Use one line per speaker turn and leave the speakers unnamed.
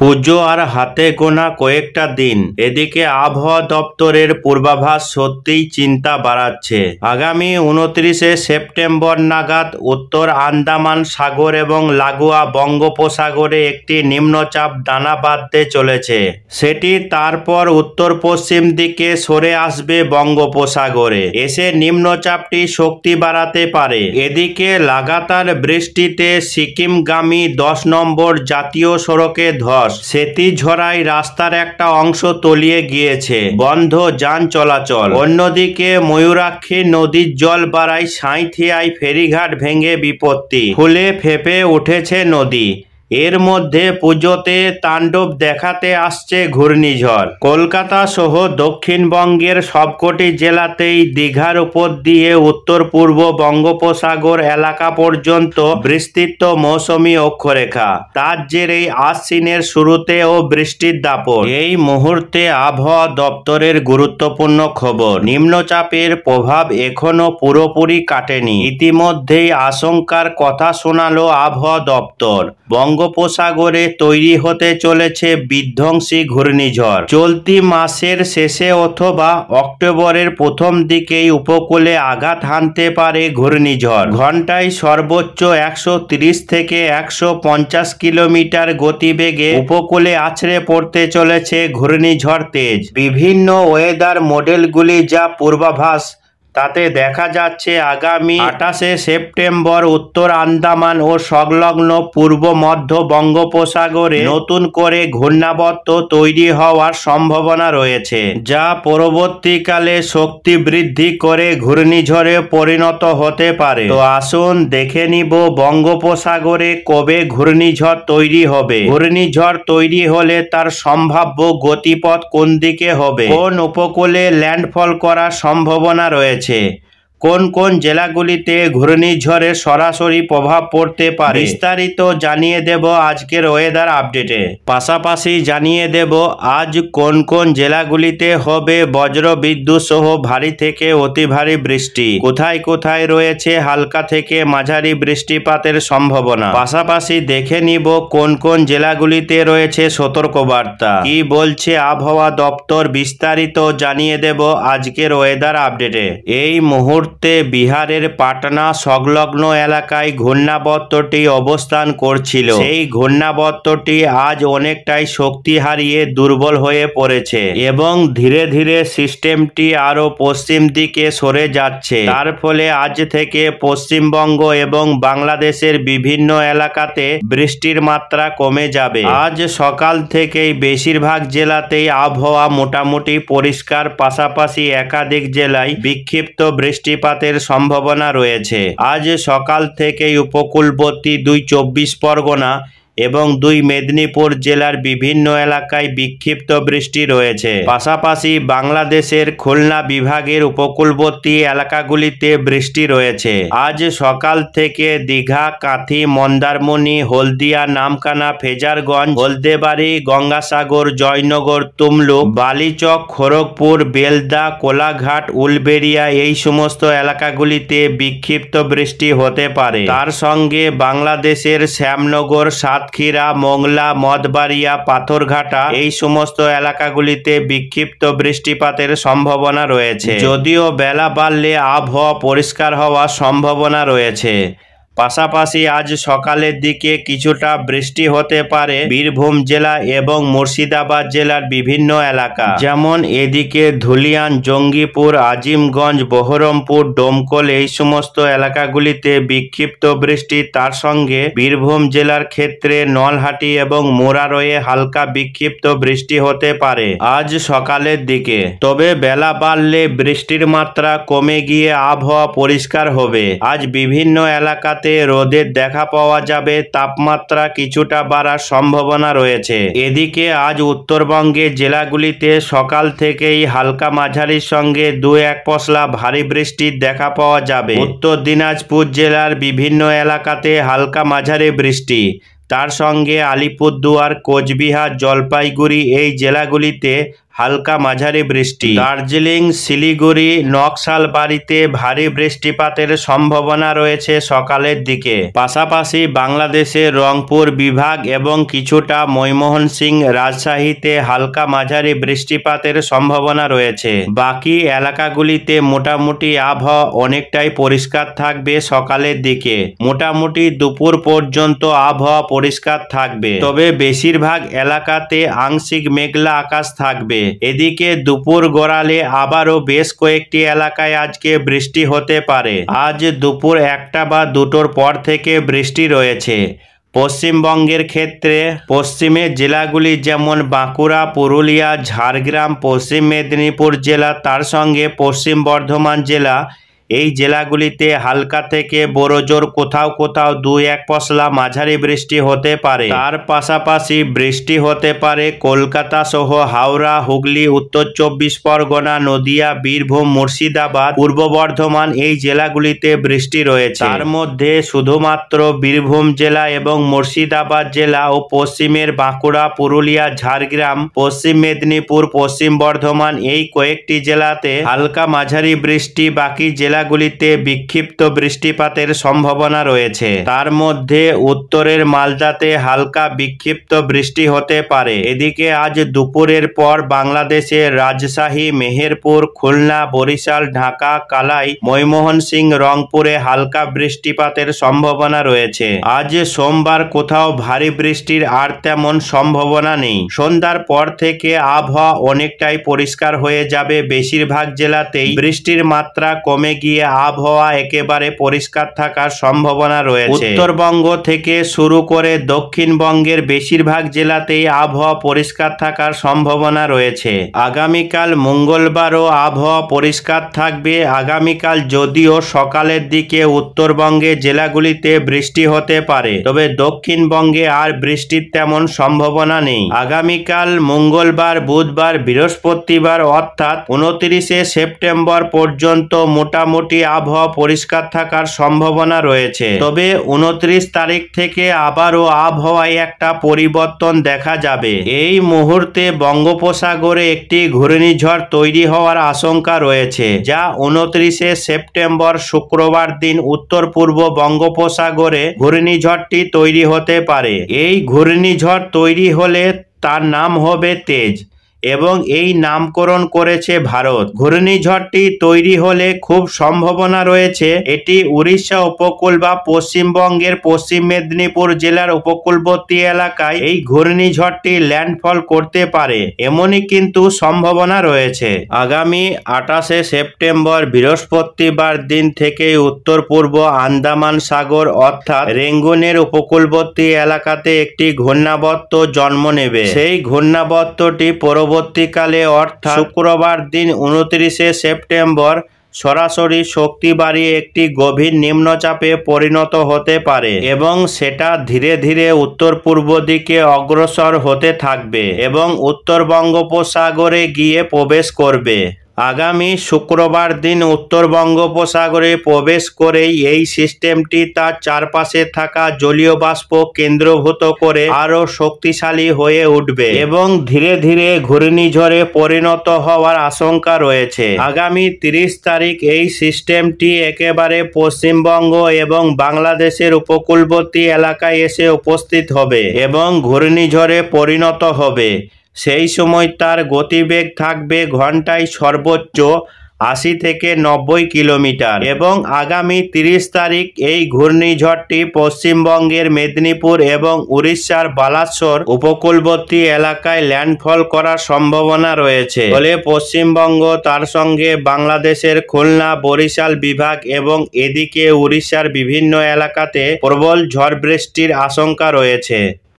পুজো আর হাতে গোনা কয়েকটা দিন এদিকে আবহাওয়া দপ্তরের পূর্বাভাস সত্যিই চিন্তা বাড়াচ্ছে আগামী উনত্রিশে সেপ্টেম্বর নাগাদ উত্তর আন্দামান সাগর এবং লাগোয়া বঙ্গোপসাগরে একটি নিম্নচাপ দানা বাঁধতে চলেছে সেটি তারপর উত্তর পশ্চিম দিকে সরে আসবে বঙ্গোপসাগরে এসে নিম্নচাপটি শক্তি বাড়াতে পারে এদিকে লাগাতার বৃষ্টিতে সিকিমগামী দশ নম্বর জাতীয় সড়কে ধর দশ সেতিঝরাই রাস্তার একটা অংশ তলিয়ে গিয়েছে বন্ধ যান চলাচল অন্যদিকে ময়ূরাক্ষী নদীর জল বাড়ায় সাঁইথিয়ায় ফেরিঘাট ভেঙে বিপত্তি ফুলে ফেপে উঠেছে নদী এর মধ্যে পুজোতে তাণ্ডব দেখাতে আসছে ঘূর্ণিঝড় কলকাতা সহ দক্ষিণবঙ্গের সবকটি জেলাতেই দীঘার উপর দিয়ে উত্তর পূর্ব বঙ্গোপসাগর এলাকা পর্যন্ত বিস্তৃত মৌসুমি অক্ষরেখা তার জেরেই আশ্বিনের শুরুতেও বৃষ্টির দাপট এই মুহূর্তে আবহাওয়া দপ্তরের গুরুত্বপূর্ণ খবর নিম্নচাপের প্রভাব এখনো পুরোপুরি কাটেনি ইতিমধ্যেই আশঙ্কার কথা শোনালো আবহাওয়া দপ্তর বঙ্গ বঙ্গোপসাগরে তৈরি হতে চলেছে বিধ্বংসী ঘূর্ণিঝড় চলতি মাসের শেষে অথবা অক্টোবরের প্রথম দিকেই উপকূলে আঘাত হানতে পারে ঘূর্ণিঝড় ঘন্টায় সর্বোচ্চ একশো থেকে একশো কিলোমিটার গতিবেগে উপকূলে আছড়ে পড়তে চলেছে ঘূর্ণিঝড় তেজ বিভিন্ন ওয়েদার মডেলগুলি যা পূর্বাভাস তাতে দেখা যাচ্ছে আগামী আঠাশে সেপ্টেম্বর উত্তর আন্দামান ও সংলগ্ন পূর্ব মধ্য বঙ্গোপসাগরে নতুন করে ঘূর্ণাবর্ত তৈরি হওয়ার সম্ভাবনা রয়েছে যা পরবর্তীকালে শক্তি বৃদ্ধি করে ঘূর্ণিঝড়ে পরিণত হতে পারে তো আসুন দেখে নিব বঙ্গোপসাগরে কবে ঘূর্ণিঝড় তৈরি হবে ঘূর্ণিঝড় তৈরি হলে তার সম্ভাব্য গতিপথ কোন দিকে হবে কোন উপকূলে ল্যান্ডফল করার সম্ভাবনা রয়েছে છે কোন কোন জেলাগুলিতে ঘূর্ণিঝড়ের সরাসরি প্রভাব পড়তে পারে বিস্তারিত জানিয়ে দেব আজকের ওয়েদার আপডেটে পাশাপাশি জানিয়ে দেব আজ কোন কোন জেলাগুলিতে হবে বজ্র বিদ্যুৎ সহ ভারী থেকে অতি ভারী বৃষ্টি কোথায় কোথায় রয়েছে হালকা থেকে মাঝারি বৃষ্টিপাতের সম্ভাবনা পাশাপাশি দেখে নিব কোন কোন জেলাগুলিতে রয়েছে সতর্কবার্তা কি বলছে আবহাওয়া দপ্তর বিস্তারিত জানিয়ে দেব আজকের ওয়েদার আপডেটে এই মুহূর্তে মুহূর্তে বিহারের পাটনা সংলগ্ন এলাকায় ঘূর্ণাবর্তটি অবস্থান করছিল সেই ঘূর্ণাবর্তটি আজ অনেকটাই শক্তি হারিয়ে দুর্বল হয়ে পড়েছে এবং ধীরে ধীরে সিস্টেমটি আরও পশ্চিম দিকে সরে যাচ্ছে তার ফলে আজ থেকে পশ্চিমবঙ্গ এবং বাংলাদেশের বিভিন্ন এলাকাতে বৃষ্টির মাত্রা কমে যাবে আজ সকাল থেকেই বেশিরভাগ জেলাতেই আবহাওয়া মোটামুটি পরিষ্কার পাশাপাশি একাধিক জেলায় বিক্ষিপ্ত বৃষ্টি বৃষ্টিপাতের সম্ভাবনা রয়েছে আজ সকাল থেকেই উপকূলবর্তী দুই চব্বিশ পরগনা এবং দুই মেদিনীপুর জেলার বিভিন্ন এলাকায় বিক্ষিপ্ত বৃষ্টি রয়েছে পাশাপাশি বাংলাদেশের খুলনা বিভাগের উপকূলবর্তী এলাকাগুলিতে বৃষ্টি রয়েছে আজ সকাল থেকে দীঘা কাঁথি মন্দারমণি হলদিয়া নামকানা ফেজারগঞ্জ হলদেবাড়ি গঙ্গাসাগর জয়নগর তুমলু বালিচক খড়গপুর বেলদা কোলাঘাট উলবেরিয়া এই সমস্ত এলাকাগুলিতে বিক্ষিপ্ত বৃষ্টি হতে পারে তার সঙ্গে বাংলাদেশের শ্যামনগর সাত সাতক্ষীরা মোংলা মদবাড়িয়া পাথরঘাটা এই সমস্ত এলাকাগুলিতে বিক্ষিপ্ত বৃষ্টিপাতের সম্ভাবনা রয়েছে যদিও বেলা বাড়লে আবহাওয়া পরিষ্কার হওয়ার সম্ভাবনা রয়েছে পাশাপাশি আজ সকালের দিকে কিছুটা বৃষ্টি হতে পারে বীরভূম জেলা এবং মুর্শিদাবাদ জেলার বিভিন্ন এলাকা যেমন এদিকে ধুলিয়ান জঙ্গিপুর আজিমগঞ্জ বহরমপুর ডোমকল এই সমস্ত এলাকাগুলিতে বিক্ষিপ্ত বৃষ্টি তার সঙ্গে বীরভূম জেলার ক্ষেত্রে নলহাটি এবং মোরারয়ে হালকা বিক্ষিপ্ত বৃষ্টি হতে পারে আজ সকালের দিকে তবে বেলা বাড়লে বৃষ্টির মাত্রা কমে গিয়ে আবহাওয়া পরিষ্কার হবে আজ বিভিন্ন এলাকাতে রাতে রোদের দেখা পাওয়া যাবে তাপমাত্রা কিছুটা বাড়ার সম্ভাবনা রয়েছে এদিকে আজ উত্তরবঙ্গের জেলাগুলিতে সকাল থেকেই হালকা মাঝারির সঙ্গে দু এক পশলা ভারী বৃষ্টির দেখা পাওয়া যাবে উত্তর দিনাজপুর জেলার বিভিন্ন এলাকাতে হালকা মাঝারি বৃষ্টি তার সঙ্গে আলিপুরদুয়ার কোচবিহার জলপাইগুড়ি এই জেলাগুলিতে হালকা মাঝারি বৃষ্টি দার্জিলিং শিলিগুড়ি নকশাল বাড়িতে ভারী বৃষ্টিপাতের সম্ভাবনা রয়েছে সকালের দিকে পাশাপাশি বাংলাদেশে রংপুর বিভাগ এবং কিছুটা ময়মোহন সিং রাজশাহীতে হালকা মাঝারি বৃষ্টিপাতের সম্ভাবনা রয়েছে বাকি এলাকাগুলিতে মোটামুটি আবহাওয়া অনেকটাই পরিষ্কার থাকবে সকালের দিকে মোটামুটি দুপুর পর্যন্ত আবহাওয়া পরিষ্কার থাকবে তবে বেশিরভাগ এলাকাতে আংশিক মেঘলা আকাশ থাকবে এদিকে দুপুর গড়ালে আবারও বেশ কয়েকটি এলাকায় আজকে বৃষ্টি হতে পারে আজ দুপুর একটা বা দুটোর পর থেকে বৃষ্টি রয়েছে পশ্চিমবঙ্গের ক্ষেত্রে পশ্চিমের জেলাগুলি যেমন বাঁকুড়া পুরুলিয়া ঝাড়গ্রাম পশ্চিম মেদিনীপুর জেলা তার সঙ্গে পশ্চিম বর্ধমান জেলা এই জেলাগুলিতে হালকা থেকে বড়জোর কোথাও কোথাও দুই এক পশলা মাঝারি বৃষ্টি হতে পারে তার পাশাপাশি বৃষ্টি হতে পারে কলকাতা সহ হাওড়া হুগলি উত্তর চব্বিশ পরগনা নদিয়া বীরভূম মুর্শিদাবাদ পূর্ব বর্ধমান এই জেলাগুলিতে বৃষ্টি রয়েছে তার মধ্যে শুধুমাত্র বীরভূম জেলা এবং মুর্শিদাবাদ জেলা ও পশ্চিমের বাঁকুড়া পুরুলিয়া ঝাড়গ্রাম পশ্চিম মেদিনীপুর পশ্চিম বর্ধমান এই কয়েকটি জেলাতে হালকা মাঝারি বৃষ্টি বাকি জেলা জেলাগুলিতে বিক্ষিপ্ত বৃষ্টিপাতের সম্ভাবনা রয়েছে তার মধ্যে উত্তরের মালদাতে হালকা বিক্ষিপ্ত বৃষ্টি হতে পারে এদিকে আজ দুপুরের পর বাংলাদেশে রাজশাহী মেহেরপুর খুলনা বরিশাল ঢাকা কালাই ময়মোহন সিং রংপুরে হালকা বৃষ্টিপাতের সম্ভাবনা রয়েছে আজ সোমবার কোথাও ভারী বৃষ্টির আর তেমন সম্ভাবনা নেই সন্ধ্যার পর থেকে আবহাওয়া অনেকটাই পরিষ্কার হয়ে যাবে বেশিরভাগ জেলাতেই বৃষ্টির মাত্রা কমে গিয়ে গিয়ে আবহাওয়া একেবারে পরিষ্কার থাকার সম্ভাবনা রয়েছে উত্তরবঙ্গ থেকে শুরু করে দক্ষিণবঙ্গের বেশিরভাগ জেলাতেই আবহাওয়া পরিষ্কার থাকার সম্ভাবনা রয়েছে আগামীকাল মঙ্গলবারও আবহাওয়া পরিষ্কার থাকবে আগামীকাল যদিও সকালের দিকে উত্তরবঙ্গে জেলাগুলিতে বৃষ্টি হতে পারে তবে দক্ষিণবঙ্গে আর বৃষ্টির তেমন সম্ভাবনা নেই আগামীকাল মঙ্গলবার বুধবার বৃহস্পতিবার অর্থাৎ উনত্রিশে সেপ্টেম্বর পর্যন্ত মোটামুটি মোটামুটি আবহাওয়া পরিষ্কার থাকার সম্ভাবনা রয়েছে তবে উনত্রিশ তারিখ থেকে আবারও আবহাওয়ায় একটা পরিবর্তন দেখা যাবে এই মুহূর্তে বঙ্গোপসাগরে একটি ঘূর্ণিঝড় তৈরি হওয়ার আশঙ্কা রয়েছে যা উনত্রিশে সেপ্টেম্বর শুক্রবার দিন উত্তর পূর্ব বঙ্গোপসাগরে ঘূর্ণিঝড়টি তৈরি হতে পারে এই ঘূর্ণিঝড় তৈরি হলে তার নাম হবে তেজ এবং এই নামকরণ করেছে ভারত ঘূর্ণিঝড়টি তৈরি হলে খুব সম্ভাবনা রয়েছে এটি উড়িষ্যা উপকূল বা পশ্চিমবঙ্গের পশ্চিম মেদিনীপুর জেলার উপকূলবর্তী এলাকায় এই ঘূর্ণিঝড়টি ল্যান্ডফল করতে পারে এমনই কিন্তু সম্ভাবনা রয়েছে আগামী আঠাশে সেপ্টেম্বর বৃহস্পতিবার দিন থেকে উত্তর পূর্ব আন্দামান সাগর অর্থাৎ রেঙ্গুনের উপকূলবর্তী এলাকাতে একটি ঘূর্ণাবর্ত জন্ম নেবে সেই ঘূর্ণাবর্তটি পর পরবর্তীকালে অর্থাৎ শুক্রবার দিন উনত্রিশে সেপ্টেম্বর সরাসরি শক্তি বাড়িয়ে একটি গভীর নিম্নচাপে পরিণত হতে পারে এবং সেটা ধীরে ধীরে উত্তর পূর্ব দিকে অগ্রসর হতে থাকবে এবং উত্তর বঙ্গোপসাগরে গিয়ে প্রবেশ করবে আগামী শুক্রবার দিন উত্তরবঙ্গ উপসাগরে প্রবেশ করেই এই সিস্টেমটি তার চারপাশে থাকা জলীয় বাষ্প কেন্দ্রভূত করে আরও শক্তিশালী হয়ে উঠবে এবং ধীরে ধীরে ঘূর্ণিঝড়ে পরিণত হওয়ার আশঙ্কা রয়েছে আগামী তিরিশ তারিখ এই সিস্টেমটি একেবারে পশ্চিমবঙ্গ এবং বাংলাদেশের উপকূলবর্তী এলাকায় এসে উপস্থিত হবে এবং ঘূর্ণিঝড়ে পরিণত হবে সেই সময় তার গতিবেগ থাকবে ঘন্টায় সর্বোচ্চ আশি থেকে নব্বই কিলোমিটার এবং আগামী তিরিশ তারিখ এই ঘূর্ণিঝড়টি পশ্চিমবঙ্গের মেদিনীপুর এবং উড়িষ্যার বালাসর উপকূলবর্তী এলাকায় ল্যান্ডফল করার সম্ভাবনা রয়েছে ফলে পশ্চিমবঙ্গ তার সঙ্গে বাংলাদেশের খুলনা বরিশাল বিভাগ এবং এদিকে উড়িষ্যার বিভিন্ন এলাকাতে প্রবল ঝড় বৃষ্টির আশঙ্কা রয়েছে